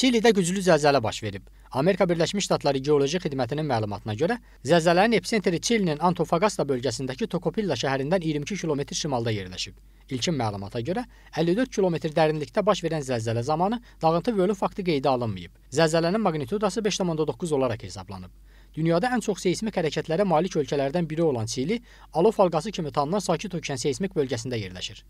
Çilidə güclü zəlzələ baş verib. Amerika Birləşmiş Ştatları Geoloji Xidmətinin məlumatına görə, zəlzələnin epitsentri Çilinin Antofagasta bölgəsindəki Tocopilla şəhərindən 22 kilometr şimalda yerləşib. İlkin məlumata görə 54 kilometr dərinlikdə baş verən zəlzələ zamanı dağıntı və ölüm faktı qeydə alınmayıb. Zəlzələnin maqnitudası 5.9 olaraq hesablanıb. Dünyada ən çox seismik hərəkətlərə malik ölkələrdən biri olan Çili, Alof halqası kimi tanınan Sakit okean seismik bölgəsində yerləşir.